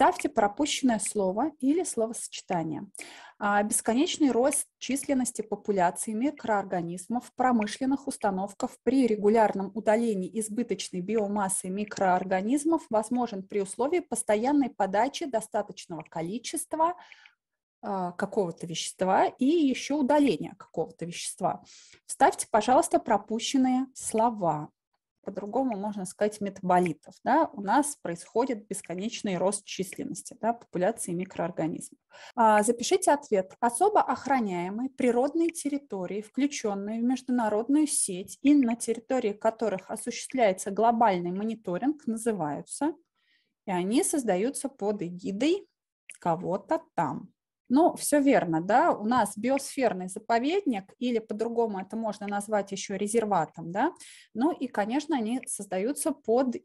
Ставьте пропущенное слово или словосочетание. А, бесконечный рост численности популяции микроорганизмов, в промышленных установках при регулярном удалении избыточной биомассы микроорганизмов возможен при условии постоянной подачи достаточного количества а, какого-то вещества и еще удаления какого-то вещества. Вставьте, пожалуйста, пропущенные слова по-другому можно сказать, метаболитов. Да? У нас происходит бесконечный рост численности да, популяции микроорганизмов. А, запишите ответ. Особо охраняемые природные территории, включенные в международную сеть и на территории которых осуществляется глобальный мониторинг, называются, и они создаются под эгидой кого-то там. Ну, все верно, да, у нас биосферный заповедник, или по-другому это можно назвать еще резерватом, да, ну и, конечно, они создаются под э,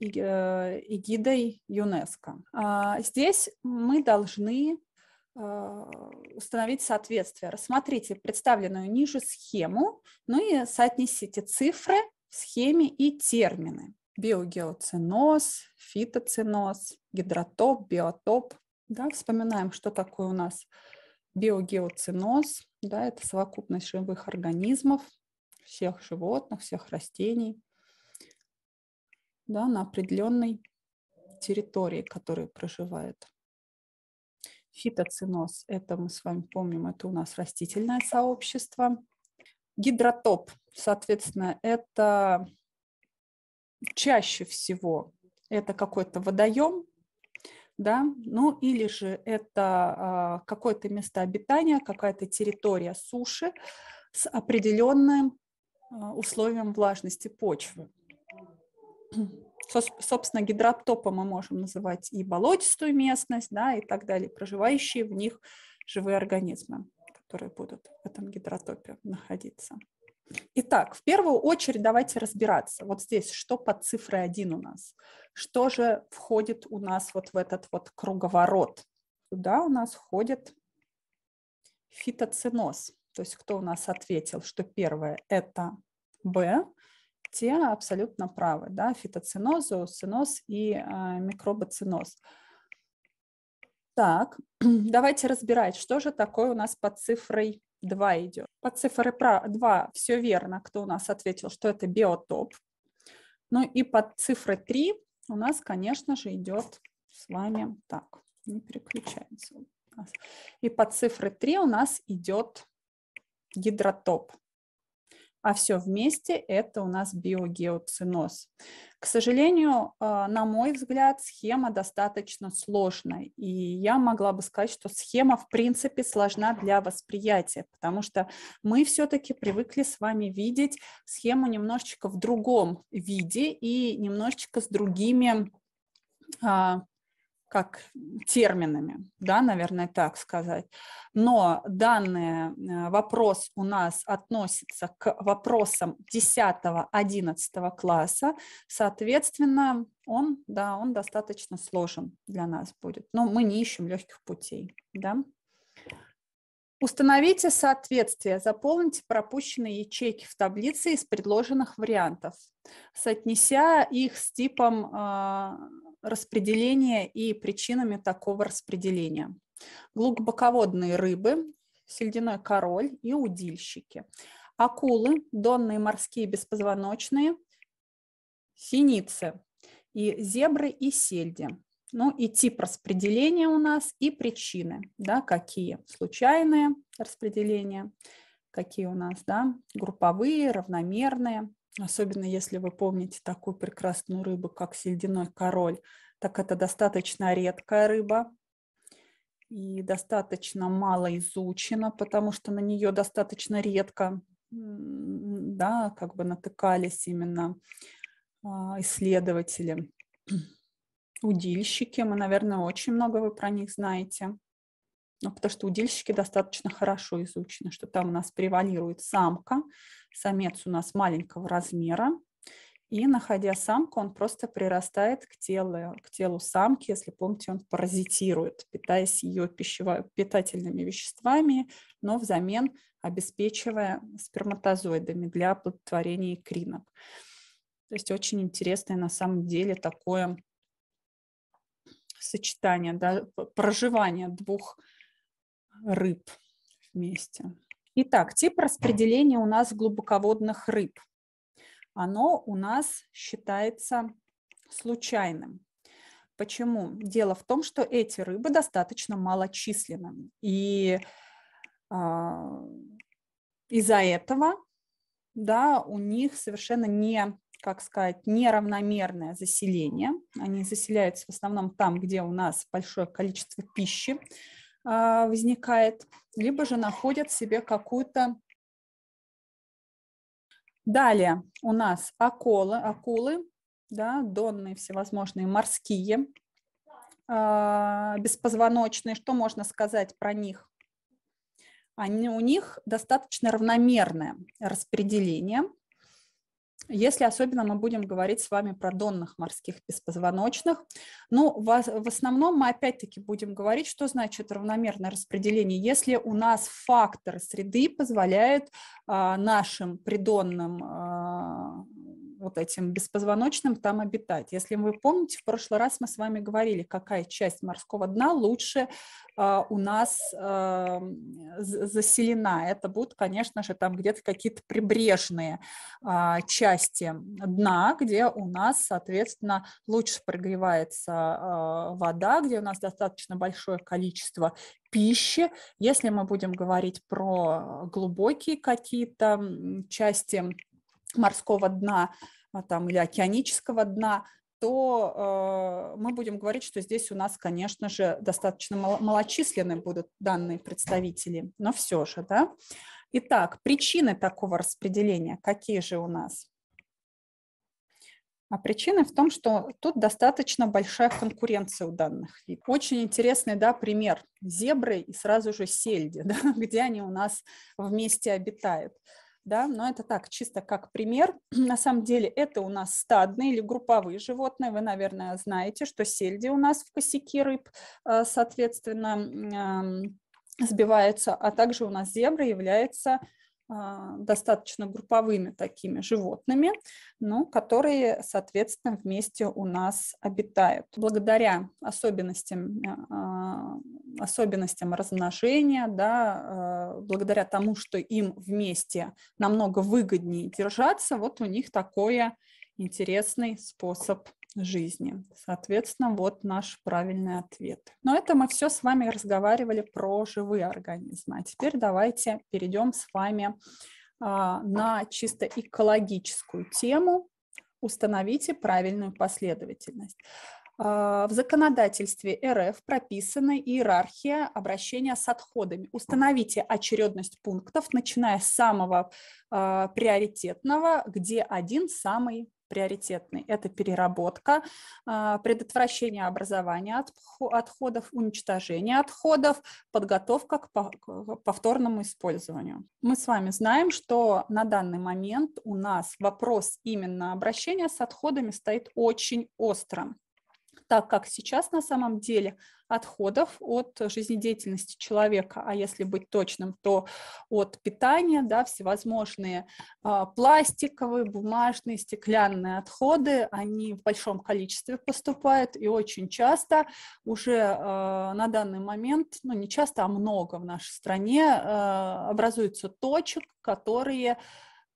эгидой ЮНЕСКО. А, здесь мы должны а, установить соответствие. Рассмотрите представленную ниже схему, ну и соотнесите цифры в схеме и термины. Биогеоценоз, фитоценоз, гидротоп, биотоп, да, вспоминаем, что такое у нас биогеоциноз. Да, это совокупность живых организмов, всех животных, всех растений да, на определенной территории, которые проживают. Фитоциноз – это мы с вами помним, это у нас растительное сообщество. Гидротоп, соответственно, это чаще всего это какой-то водоем, да, ну или же это а, какое-то место обитания, какая-то территория суши с определенным э, условием влажности почвы. собственно, гидроптопа мы можем называть и болотистую местность, да, и так далее, проживающие в них живые организмы, которые будут в этом гидротопе находиться. Итак, в первую очередь давайте разбираться. Вот здесь, что под цифрой 1 у нас? Что же входит у нас вот в этот вот круговорот? Туда у нас входит фитоциноз. То есть кто у нас ответил, что первое – это Б, те абсолютно правы. Да? Фитоциноз, зооциноз и э, микробоциноз. Так, давайте разбирать, что же такое у нас под цифрой Два идет. По цифре два все верно, кто у нас ответил, что это биотоп. Ну и под цифрой 3 у нас, конечно же, идет с вами так, не переключается. И под цифрой 3 у нас идет гидротоп а все вместе это у нас биогеоциноз. К сожалению, а, на мой взгляд, схема достаточно сложная, и я могла бы сказать, что схема в принципе сложна для восприятия, потому что мы все-таки привыкли с вами видеть схему немножечко в другом виде и немножечко с другими а, как терминами, да, наверное, так сказать. Но данный э, вопрос у нас относится к вопросам 10-11 класса, соответственно, он, да, он достаточно сложен для нас будет. Но мы не ищем легких путей, да. Установите соответствие, заполните пропущенные ячейки в таблице из предложенных вариантов, соотнеся их с типом а, распределение и причинами такого распределения. Глубоководные рыбы, сельдяной король и удильщики. Акулы, донные морские беспозвоночные, синицы и зебры и сельди. Ну и тип распределения у нас и причины, да, какие случайные распределения, какие у нас, да, групповые, равномерные, Особенно если вы помните такую прекрасную рыбу, как сельдяной король, так это достаточно редкая рыба и достаточно мало изучена, потому что на нее достаточно редко да, как бы натыкались именно а, исследователи. Удильщики, мы, наверное, очень много вы про них знаете. Ну, потому что удильщики достаточно хорошо изучены, что там у нас превалирует самка, Самец у нас маленького размера, и находя самку, он просто прирастает к телу, к телу самки, если помните, он паразитирует, питаясь ее пищево- питательными веществами, но взамен обеспечивая сперматозоидами для оплодотворения икринок. То есть очень интересное на самом деле такое сочетание, да, проживание двух рыб вместе. Итак, тип распределения у нас глубоководных рыб. Оно у нас считается случайным. Почему? Дело в том, что эти рыбы достаточно малочисленны. И э, из-за этого да, у них совершенно не, как сказать, неравномерное заселение. Они заселяются в основном там, где у нас большое количество пищи э, возникает либо же находят себе какую-то... Далее у нас акулы, акулы да, донные всевозможные морские, а, беспозвоночные. Что можно сказать про них? Они, у них достаточно равномерное распределение – если особенно мы будем говорить с вами про донных морских беспозвоночных, ну, в основном мы опять-таки будем говорить, что значит равномерное распределение. Если у нас фактор среды позволяет а, нашим придонным а, вот этим беспозвоночным там обитать. Если вы помните, в прошлый раз мы с вами говорили, какая часть морского дна лучше э, у нас э, заселена. Это будут, конечно же, там где-то какие-то прибрежные э, части дна, где у нас, соответственно, лучше прогревается э, вода, где у нас достаточно большое количество пищи. Если мы будем говорить про глубокие какие-то части морского дна а, там, или океанического дна, то э, мы будем говорить, что здесь у нас, конечно же, достаточно малочисленны будут данные представители, но все же, да. Итак, причины такого распределения какие же у нас? А причины в том, что тут достаточно большая конкуренция у данных видов. Очень интересный да, пример зебры и сразу же сельди, да, где они у нас вместе обитают да, но это так, чисто как пример. На самом деле это у нас стадные или групповые животные. Вы, наверное, знаете, что сельди у нас в косяке рыб, э, соответственно, сбиваются, а также у нас зебры являются а, достаточно групповыми такими животными, ну, которые, соответственно, вместе у нас обитают. Благодаря особенностям а, особенностям размножения, да, э, благодаря тому, что им вместе намного выгоднее держаться, вот у них такой интересный способ жизни. Соответственно, вот наш правильный ответ. Но это мы все с вами разговаривали про живые организмы. А теперь давайте перейдем с вами а, на чисто экологическую тему. Установите правильную последовательность. А, в законодательстве РФ прописана иерархия обращения с отходами. Установите очередность пунктов, начиная с самого а, приоритетного, где один самый приоритетный. Это переработка, а, предотвращение образования отходов, уничтожение отходов, подготовка к повторному использованию. Мы с вами знаем, что на данный момент у нас вопрос именно обращения с отходами стоит очень острым так как сейчас на самом деле отходов от жизнедеятельности человека, а если быть точным, то от питания, да, всевозможные э, пластиковые, бумажные, стеклянные отходы, они в большом количестве поступают и очень часто уже э, на данный момент, ну не часто, а много в нашей стране э, а, образуются точек, которые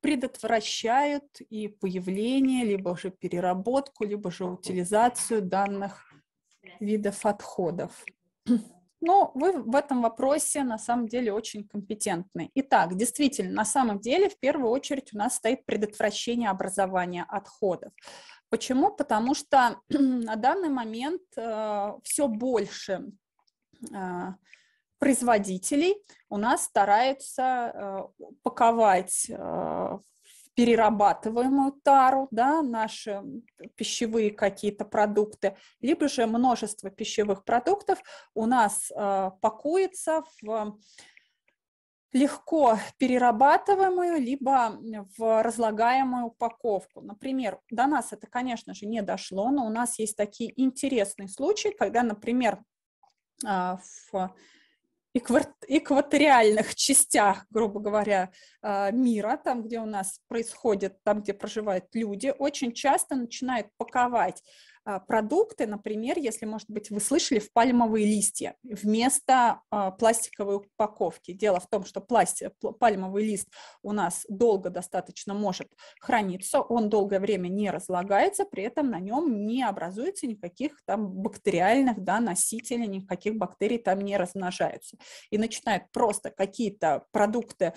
предотвращают и появление, либо же переработку, либо же утилизацию данных видов отходов. Ну, вы в этом вопросе на самом деле очень компетентны. Итак, действительно, на самом деле в первую очередь у нас стоит предотвращение образования отходов. Почему? Потому что на данный момент э, все больше э, производителей у нас стараются э, паковать э, перерабатываемую тару, да, наши пищевые какие-то продукты, либо же множество пищевых продуктов у нас э, пакуется в легко перерабатываемую, либо в разлагаемую упаковку. Например, до нас это, конечно же, не дошло, но у нас есть такие интересные случаи, когда, например, э, в экваториальных частях, грубо говоря, а, мира, там, где у нас происходит, там, где проживают люди, очень часто начинает паковать а, продукты, например, если, может быть, вы слышали, в пальмовые листья вместо а, пластиковой упаковки. Дело в том, что пласти, пальмовый лист у нас долго достаточно может храниться, он долгое время не разлагается, при этом на нем не образуется никаких там бактериальных да, носителей, никаких бактерий там не размножаются. И начинают просто какие-то продукты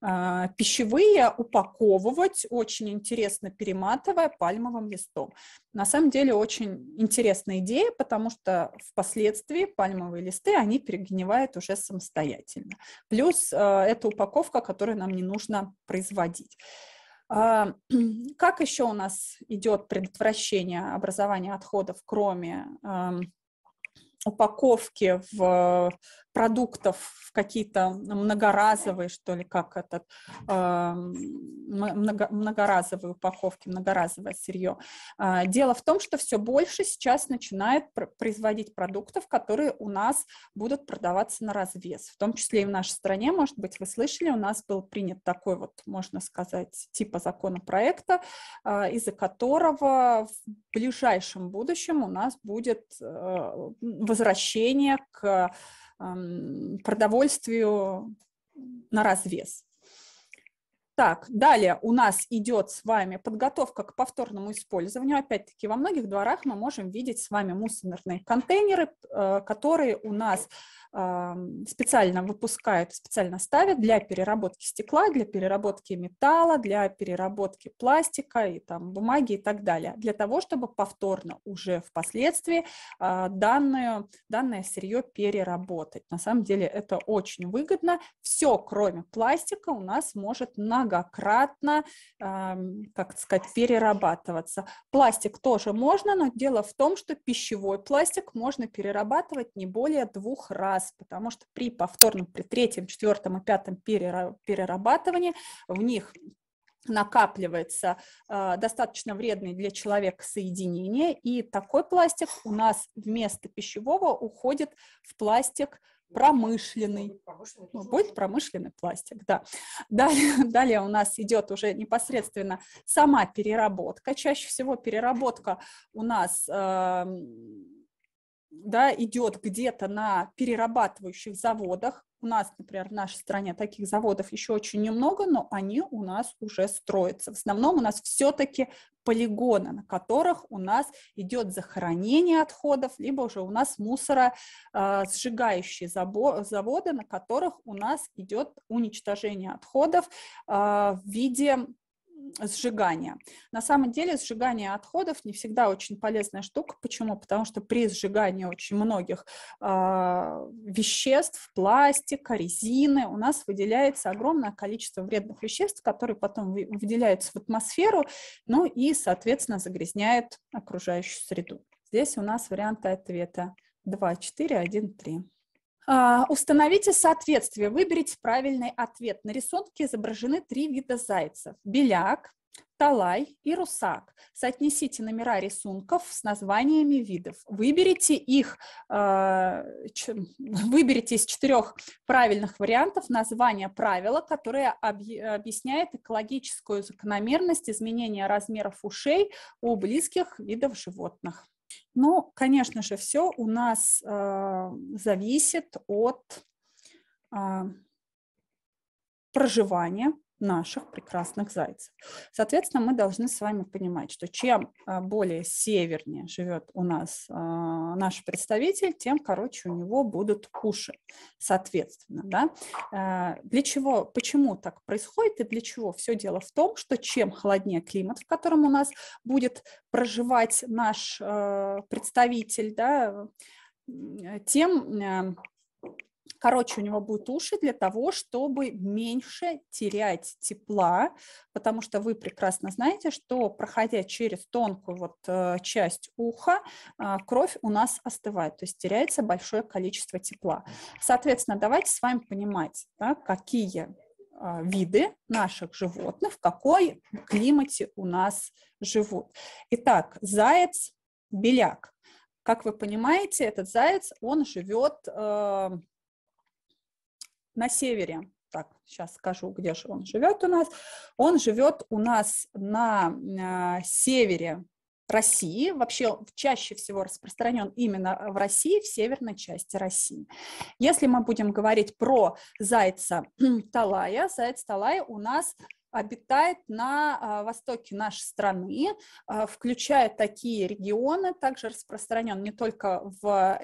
а, пищевые упаковывать, очень интересно перематывая пальмовым листом. На самом деле очень интересная идея, потому что впоследствии пальмовые листы, они перегнивают уже самостоятельно. Плюс э, это упаковка, которую нам не нужно производить. А, как еще у нас идет предотвращение образования отходов, кроме упаковки в продуктов в какие-то многоразовые, что ли, как этот, эм, много, многоразовые упаковки, многоразовое сырье. А, дело в том, что все больше сейчас начинает производить продуктов, которые у нас будут продаваться на развес. В том числе и в нашей стране, может быть, вы слышали, у нас был принят такой вот, можно сказать, типа законопроекта, а, из-за которого в ближайшем будущем у нас будет э, возвращение к продовольствию на развес. Так, далее у нас идет с вами подготовка к повторному использованию. Опять-таки, во многих дворах мы можем видеть с вами мусорные контейнеры, э, которые у нас эм, специально выпускают, специально ставят для переработки стекла, для переработки металла, для переработки пластика и там бумаги и так далее, для того, чтобы повторно уже впоследствии э, данную, данное сырье переработать. На самом деле это очень выгодно. Все, кроме пластика, у нас может на многократно, как сказать, перерабатываться. Пластик тоже можно, но дело в том, что пищевой пластик можно перерабатывать не более двух раз, потому что при повторном, при третьем, четвертом и пятом перерабатывании в них накапливается э, достаточно вредный для человека соединение, и такой пластик у нас вместо пищевого уходит в пластик промышленный, ну, будет промышленный пластик, да. Далее, далее у нас идет уже непосредственно сама переработка. Чаще всего переработка у нас эм, да, идет где-то на перерабатывающих заводах. У нас, например, в нашей стране таких заводов еще очень немного, но они у нас уже строятся. В основном у нас все-таки полигоны, на которых у нас идет захоронение отходов, либо уже у нас мусора э, сжигающие заводы, на которых у нас идет уничтожение отходов э, в виде сжигания. На самом деле сжигание отходов не всегда очень полезная штука. Почему? Потому что при сжигании очень многих э, веществ, пластика, резины, у нас выделяется огромное количество вредных веществ, которые потом выделяются в атмосферу, ну и, соответственно, загрязняет окружающую среду. Здесь у нас варианты ответа 2, 4, 1, 3. А, установите соответствие, выберите правильный ответ. На рисунке изображены три вида зайцев – беляк, талай и русак. Соотнесите номера рисунков с названиями видов. Выберите их, а, выберите из четырех правильных вариантов название правила, которое объясняет экологическую закономерность изменения размеров ушей у близких видов животных. Ну, конечно же, все у нас э, зависит от э, проживания, наших прекрасных зайцев. Соответственно, мы должны с вами понимать, что чем а, более севернее живет у нас а, наш представитель, тем короче у него будут уши, соответственно. Да? А, для чего, почему так происходит и для чего? Все дело в том, что чем холоднее климат, в котором у нас будет проживать наш представитель, да, тем Короче, у него будут уши для того, чтобы меньше терять тепла, потому что вы прекрасно знаете, что проходя через тонкую вот э, часть уха, а, кровь у нас остывает, то есть теряется большое количество тепла. Соответственно, давайте с вами понимать, да, какие а, виды наших животных, в какой климате у нас живут. Итак, заяц, беляк. Как вы понимаете, этот заяц, он живет э, на севере, так, сейчас скажу, где же он живет у нас. Он живет у нас на а, севере России, вообще чаще всего распространен именно в России, в северной части России. Если мы будем говорить про зайца Талая, заяц Талая у нас обитает на а, востоке нашей страны, а, включая такие регионы, также распространен не только э, в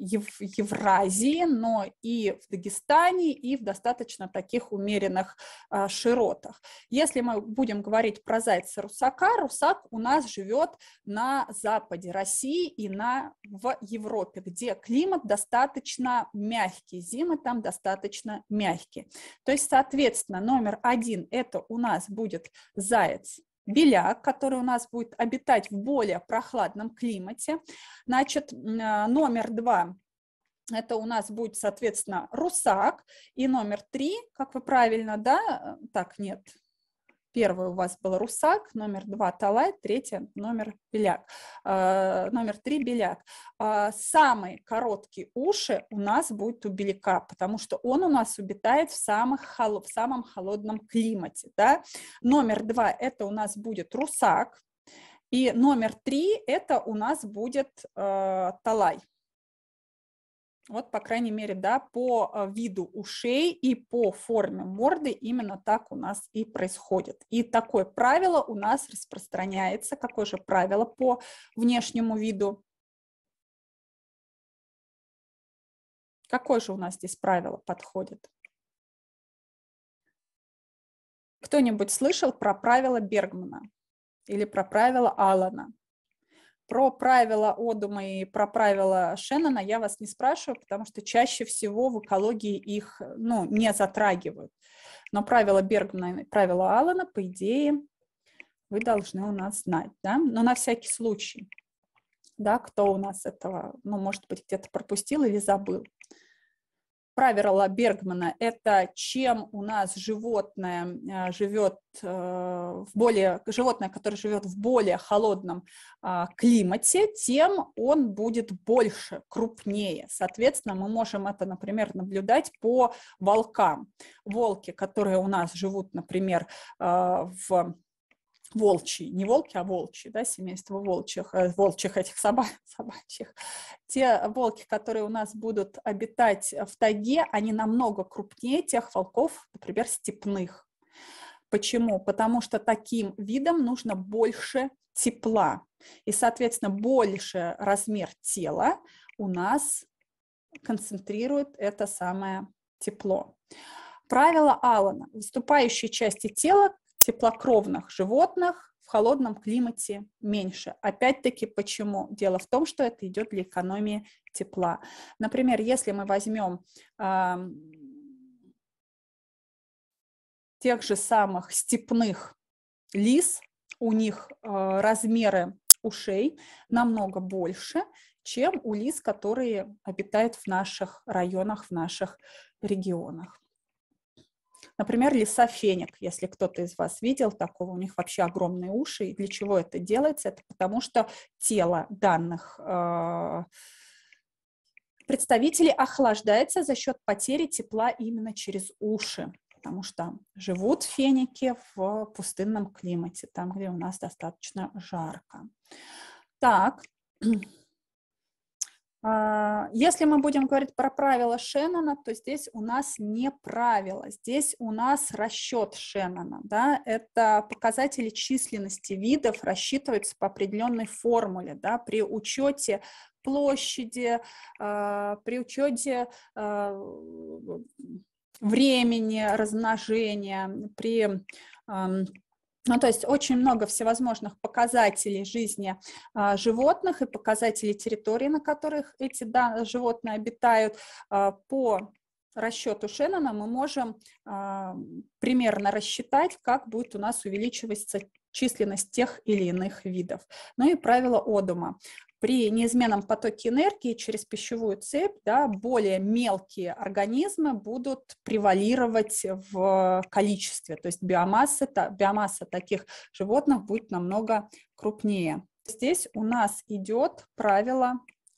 Евразии, но и в Дагестане, и в достаточно таких умеренных а, широтах. Если мы будем говорить про зайца русака, русак у нас живет на западе России и на, в Европе, где климат достаточно мягкий, зимы там достаточно мягкие. То есть, соответственно, номер один – это у нас будет заяц, беляк, который у нас будет обитать в более прохладном климате. Значит, э, номер два это у нас будет, соответственно, русак. И номер три, как вы правильно, да, э, так, нет, Первый у вас был русак, номер два – талай, третий – номер беляк, э, номер три – беляк. Э, самые короткие уши у нас будет у беляка, потому что он у нас обитает в, самых, в самом холодном климате. Да? Номер два – это у нас будет русак, и номер три – это у нас будет э, талай. Вот, по крайней мере, да, по э, виду ушей и по форме морды именно так у нас и происходит. И такое правило у нас распространяется. Какое же правило по внешнему виду? Какое же у нас здесь правило подходит? Кто-нибудь слышал про правило Бергмана или про правило Алана? Про правила Одума и про правила Шеннона я вас не спрашиваю, потому что чаще всего в экологии их э, ну, не затрагивают. Но правила Бергмана и правила Аллана, по идее, вы должны у нас знать, да? Но на всякий случай, да, кто у нас этого, ну, может быть, где-то пропустил или забыл правило Бергмана – это чем у нас животное э, живет э, в более, животное, которое живет в более холодном а, климате, тем он будет больше, крупнее. Соответственно, мы можем это, например, наблюдать по волкам. Волки, которые у нас живут, например, э, в волчьи, не волки, а волчьи, да, семейство волчьих, э, волчьих этих собак, собачьих. Те волки, которые у нас будут обитать в тайге, они намного крупнее тех волков, например, степных. Почему? Потому что таким видам нужно больше тепла. И, соответственно, больше размер тела у нас концентрирует это самое тепло. Правило Алана. Выступающие части тела теплокровных животных в холодном климате меньше. Опять-таки, почему? Дело в том, что это идет для экономии тепла. Например, если мы возьмем э, тех же самых степных лис, у них э, размеры ушей намного больше, чем у лис, которые обитают в наших районах, в наших регионах. Например, лиса феник, если кто-то из вас видел такого, у них вообще огромные уши. И для чего это делается? Это потому что тело данных э, представителей охлаждается за счет потери тепла именно через уши потому что живут феники в пустынном климате, там, где у нас достаточно жарко. Так, а, если мы будем говорить про правила Шеннона, то здесь у нас не правило, здесь у нас расчет Шеннона. Да? Это показатели численности видов рассчитываются по определенной формуле да? при учете площади, а, при учете а, времени размножения, при ну, то есть очень много всевозможных показателей жизни а, животных и показателей территории, на которых эти да, животные обитают. А, по расчету Шеннона мы можем а, примерно рассчитать, как будет у нас увеличиваться численность тех или иных видов. Ну и правило Одума при неизменном потоке энергии через пищевую цепь да, более мелкие организмы будут превалировать в количестве, то есть биомасса, та, биомасса таких животных будет намного крупнее. Здесь у нас идет правило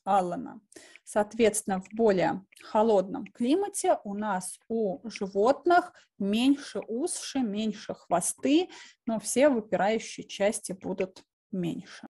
Аллана. Соответственно, в более холодном климате у нас у животных меньше уши, меньше хвосты, но все выпирающие части будут меньше.